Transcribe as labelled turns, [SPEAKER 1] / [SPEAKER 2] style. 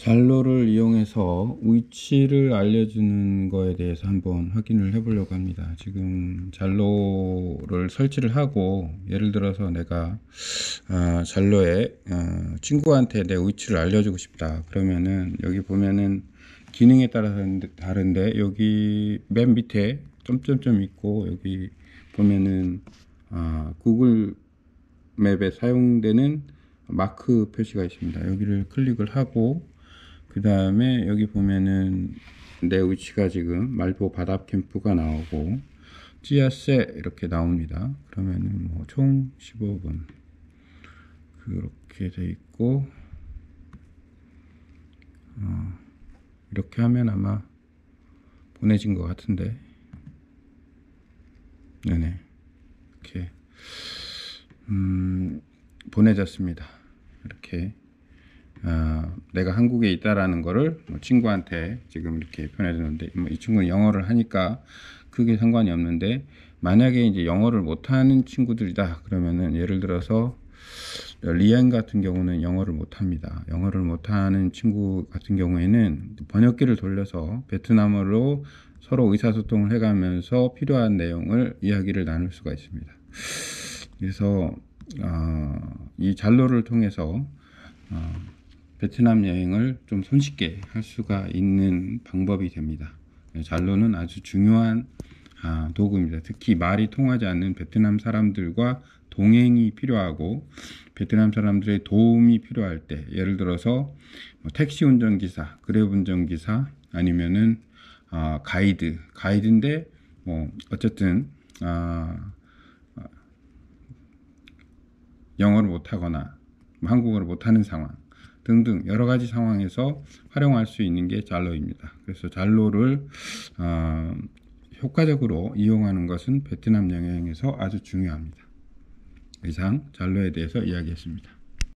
[SPEAKER 1] 잘로를 이용해서 위치를 알려주는 거에 대해서 한번 확인을 해 보려고 합니다 지금 잘로를 설치를 하고 예를 들어서 내가 어, 아, 잘로에 어, 아, 친구한테 내 위치를 알려주고 싶다 그러면은 여기 보면은 기능에 따라서 다른데 여기 맨 밑에 점점점 있고 여기 보면은 어, 구글 맵에 사용되는 마크 표시가 있습니다 여기를 클릭을 하고 그 다음에 여기 보면은 내 위치가 지금 말보 바닥 캠프가 나오고 찌앗세 이렇게 나옵니다 그러면은 뭐총 15분 그렇게 돼 있고 어, 이렇게 하면 아마 보내진 것 같은데 네네 이렇게 음, 보내졌습니다 이렇게 어, 내가 한국에 있다라는 거를 뭐 친구한테 지금 이렇게 표현해주는데 뭐이 친구는 영어를 하니까 크게 상관이 없는데 만약에 이제 영어를 못하는 친구들이다 그러면은 예를 들어서 리안 같은 경우는 영어를 못합니다. 영어를 못하는 친구 같은 경우에는 번역기를 돌려서 베트남어로 서로 의사소통을 해가면서 필요한 내용을 이야기를 나눌 수가 있습니다. 그래서 어, 이 잘로를 통해서 어, 베트남 여행을 좀 손쉽게 할 수가 있는 방법이 됩니다. 잘로는 네, 아주 중요한 아, 도구입니다. 특히 말이 통하지 않는 베트남 사람들과 동행이 필요하고 베트남 사람들의 도움이 필요할 때 예를 들어서 뭐 택시 운전기사, 그랩 운전기사 아니면은 아, 가이드, 가이드인데 뭐 어쨌든 아, 영어를 못하거나 뭐 한국어를 못하는 상황 등등 여러 가지 상황에서 활용할 수 있는 게 잘로입니다. 그래서 잘로를 어, 효과적으로 이용하는 것은 베트남 영양에서 아주 중요합니다. 이상 잘로에 대해서 이야기했습니다.